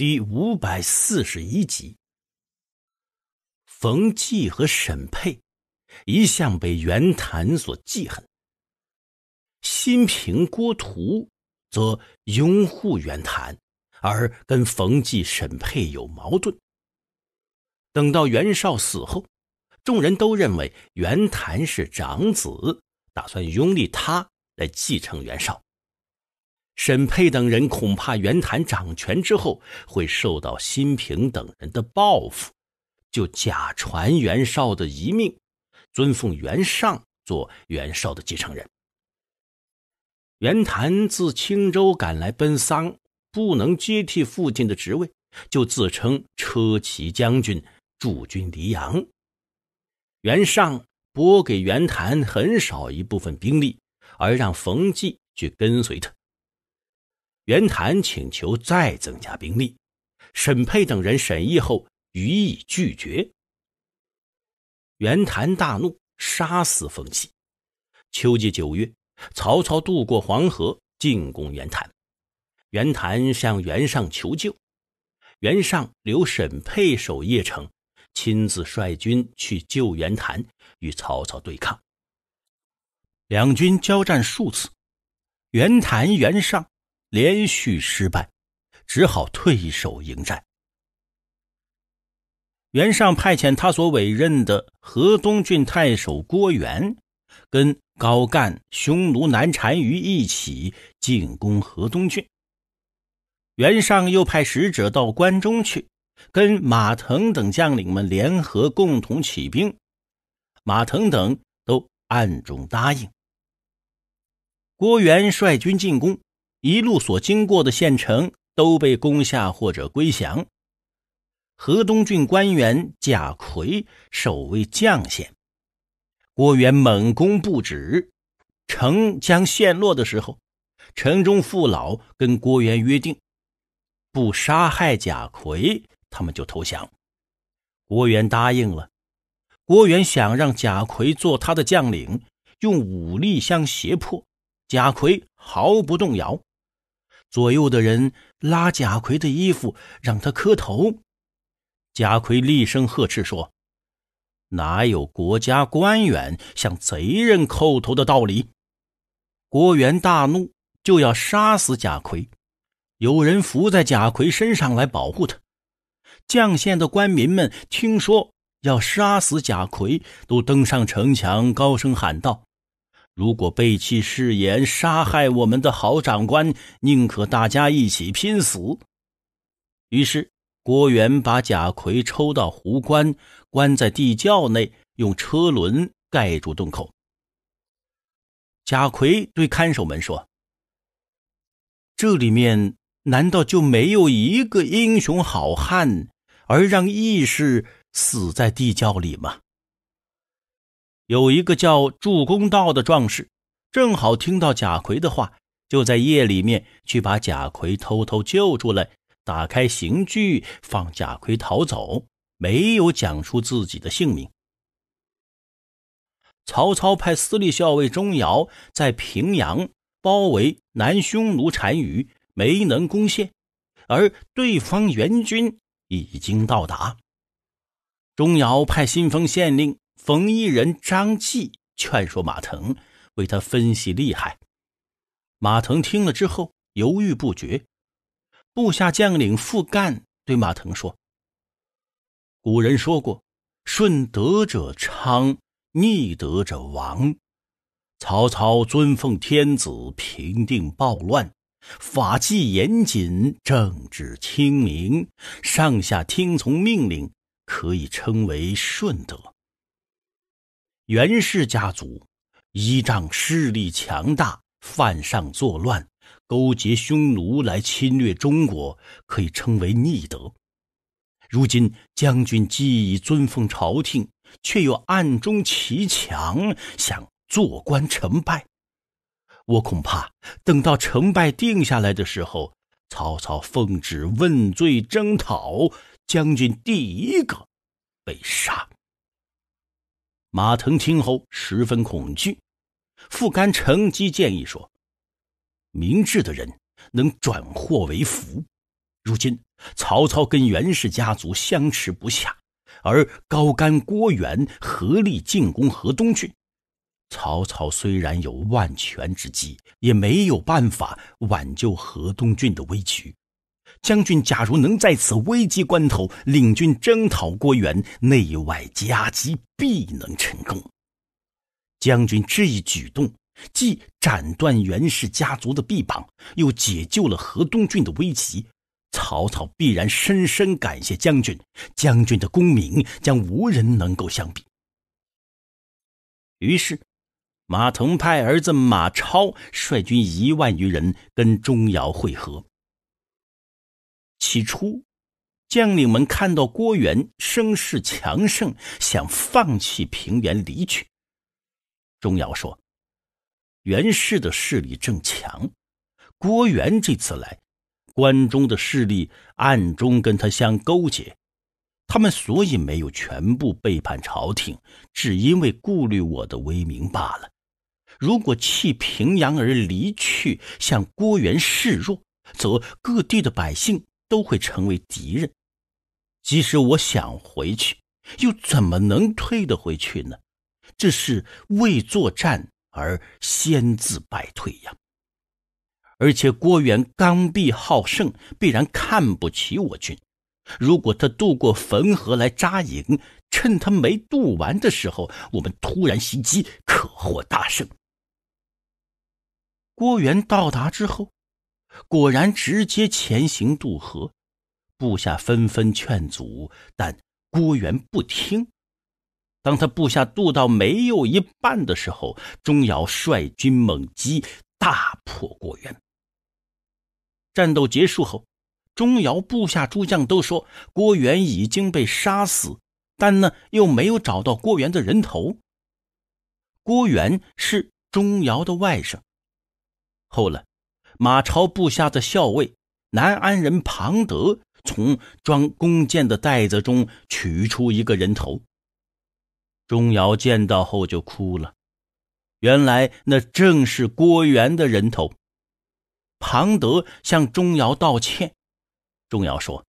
第五百四十一集，冯骥和沈佩一向被袁谭所记恨。新平郭图则拥护袁谭，而跟冯骥、沈佩有矛盾。等到袁绍死后，众人都认为袁谭是长子，打算拥立他来继承袁绍。沈佩等人恐怕袁谭掌权之后会受到辛平等人的报复，就假传袁绍的遗命，尊奉袁尚做袁绍的继承人。袁谭自青州赶来奔丧，不能接替父亲的职位，就自称车骑将军，驻军黎阳。袁尚拨给袁谭很少一部分兵力，而让冯骥去跟随他。袁谭请求再增加兵力，沈佩等人审议后予以拒绝。袁谭大怒，杀死冯熙。秋季九月，曹操渡过黄河进攻袁谭，袁谭向袁尚求救，袁尚留沈佩守邺城，亲自率军去救袁谭，与曹操对抗。两军交战数次，袁谭、袁尚。连续失败，只好退守营寨。袁尚派遣他所委任的河东郡太守郭元，跟高干、匈奴南单于一起进攻河东郡。袁尚又派使者到关中去，跟马腾等将领们联合，共同起兵。马腾等都暗中答应。郭元率军进攻。一路所经过的县城都被攻下或者归降。河东郡官员贾逵守卫绛县，郭元猛攻不止。城将陷落的时候，城中父老跟郭元约定，不杀害贾逵，他们就投降。郭元答应了。郭元想让贾逵做他的将领，用武力相胁迫。贾逵毫不动摇。左右的人拉贾逵的衣服，让他磕头。贾逵厉声呵斥说：“哪有国家官员向贼人叩头的道理？”郭元大怒，就要杀死贾逵。有人伏在贾逵身上来保护他。绛县的官民们听说要杀死贾逵，都登上城墙，高声喊道。如果背弃誓言杀害我们的好长官，宁可大家一起拼死。于是郭元把贾逵抽到湖关，关在地窖内，用车轮盖住洞口。贾逵对看守们说：“这里面难道就没有一个英雄好汉，而让义士死在地窖里吗？”有一个叫祝公道的壮士，正好听到贾逵的话，就在夜里面去把贾逵偷偷救出来，打开刑具放贾逵逃走，没有讲出自己的姓名。曹操派司隶校尉钟繇在平阳包围南匈奴单于，没能攻陷，而对方援军已经到达。钟繇派新封县令。冯异人张继劝说马腾为他分析利害，马腾听了之后犹豫不决。部下将领傅干对马腾说：“古人说过，顺德者昌，逆德者亡。曹操尊奉天子，平定暴乱，法纪严谨，政治清明，上下听从命令，可以称为顺德。”袁氏家族依仗势力强大，犯上作乱，勾结匈奴来侵略中国，可以称为逆德。如今将军既已尊奉朝廷，却又暗中骑墙，想坐观成败。我恐怕等到成败定下来的时候，曹操奉旨问罪征讨，将军第一个被杀。马腾听后十分恐惧，傅干乘机建议说：“明智的人能转祸为福。如今曹操跟袁氏家族相持不下，而高干、郭援合力进攻河东郡，曹操虽然有万全之计，也没有办法挽救河东郡的危局。”将军，假如能在此危机关头领军征讨郭援，内外夹击，必能成功。将军这一举动，既斩断袁氏家族的臂膀，又解救了河东郡的危急，曹操必然深深感谢将军。将军的功名将无人能够相比。于是，马腾派儿子马超率军一万余人跟钟繇会合。起初，将领们看到郭元声势强盛，想放弃平原离去。钟繇说：“袁氏的势力正强，郭元这次来，关中的势力暗中跟他相勾结。他们所以没有全部背叛朝廷，只因为顾虑我的威名罢了。如果弃平阳而离去，向郭元示弱，则各地的百姓。”都会成为敌人。即使我想回去，又怎么能退得回去呢？这是为作战而先自败退呀！而且郭元刚愎好胜，必然看不起我军。如果他渡过汾河来扎营，趁他没渡完的时候，我们突然袭击，可获大胜。郭元到达之后。果然直接前行渡河，部下纷纷劝阻，但郭元不听。当他部下渡到没有一半的时候，钟繇率军猛击，大破郭元。战斗结束后，钟繇部下诸将都说郭元已经被杀死，但呢又没有找到郭元的人头。郭元是钟繇的外甥，后来。马超部下的校尉南安人庞德从装弓箭的袋子中取出一个人头，钟繇见到后就哭了。原来那正是郭元的人头。庞德向钟繇道歉，钟繇说：“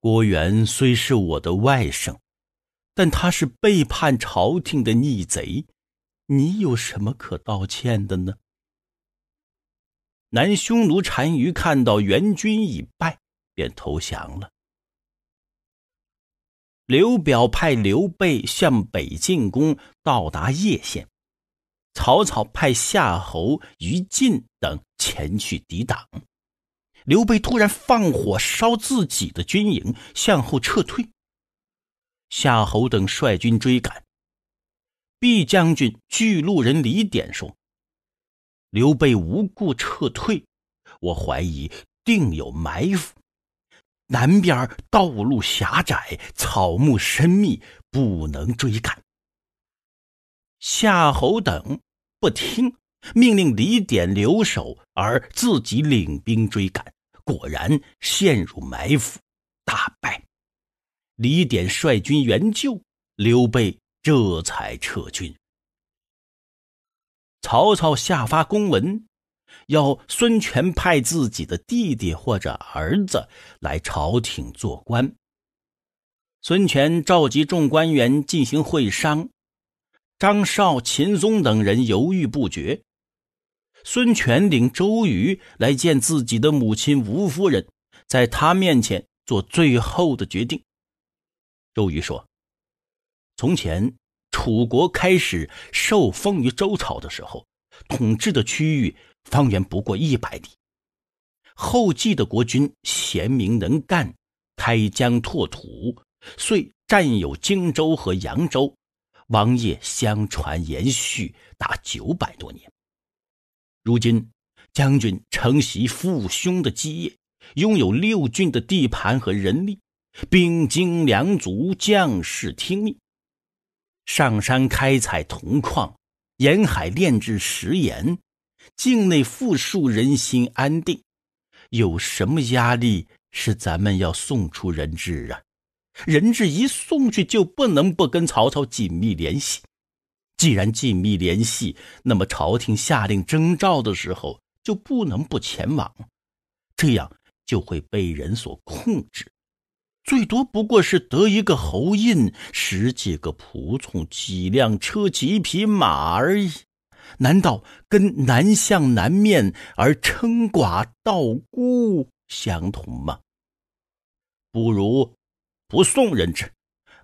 郭元虽是我的外甥，但他是背叛朝廷的逆贼，你有什么可道歉的呢？”南匈奴单于看到援军已败，便投降了。刘表派刘备向北进攻，到达叶县。曹操派夏侯、于禁等前去抵挡。刘备突然放火烧自己的军营，向后撤退。夏侯等率军追赶。毕将军巨鹿人李典说。刘备无故撤退，我怀疑定有埋伏。南边道路狭窄，草木深密，不能追赶。夏侯等不听命令，李典留守，而自己领兵追赶，果然陷入埋伏，大败。李典率军援救刘备，这才撤军。曹操下发公文，要孙权派自己的弟弟或者儿子来朝廷做官。孙权召集众官员进行会商，张绍、秦松等人犹豫不决。孙权领周瑜来见自己的母亲吴夫人，在他面前做最后的决定。周瑜说：“从前。”楚国开始受封于周朝的时候，统治的区域方圆不过一百里。后继的国君贤明能干，开疆拓土，遂占有荆州和扬州。王业相传延续达九百多年。如今，将军承袭父兄的基业，拥有六郡的地盘和人力，兵精粮足，将士听命。上山开采铜矿，沿海炼制食盐，境内富庶，人心安定。有什么压力是咱们要送出人质啊？人质一送去，就不能不跟曹操紧密联系。既然紧密联系，那么朝廷下令征召的时候，就不能不前往。这样就会被人所控制。最多不过是得一个侯印，十几个仆从，几辆车，几匹马而已。难道跟南向南面而称寡道孤相同吗？不如不送人质，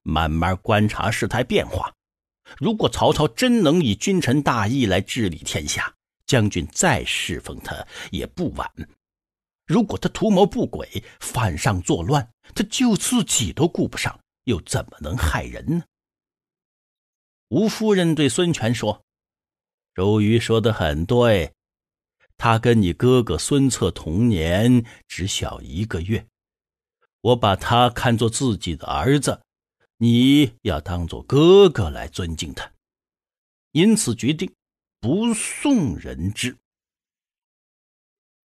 慢慢观察事态变化。如果曹操真能以君臣大义来治理天下，将军再侍奉他也不晚。如果他图谋不轨，犯上作乱，他就自己都顾不上，又怎么能害人呢？吴夫人对孙权说：“周瑜说的很对，他跟你哥哥孙策同年，只小一个月，我把他看作自己的儿子，你要当做哥哥来尊敬他，因此决定不送人质。”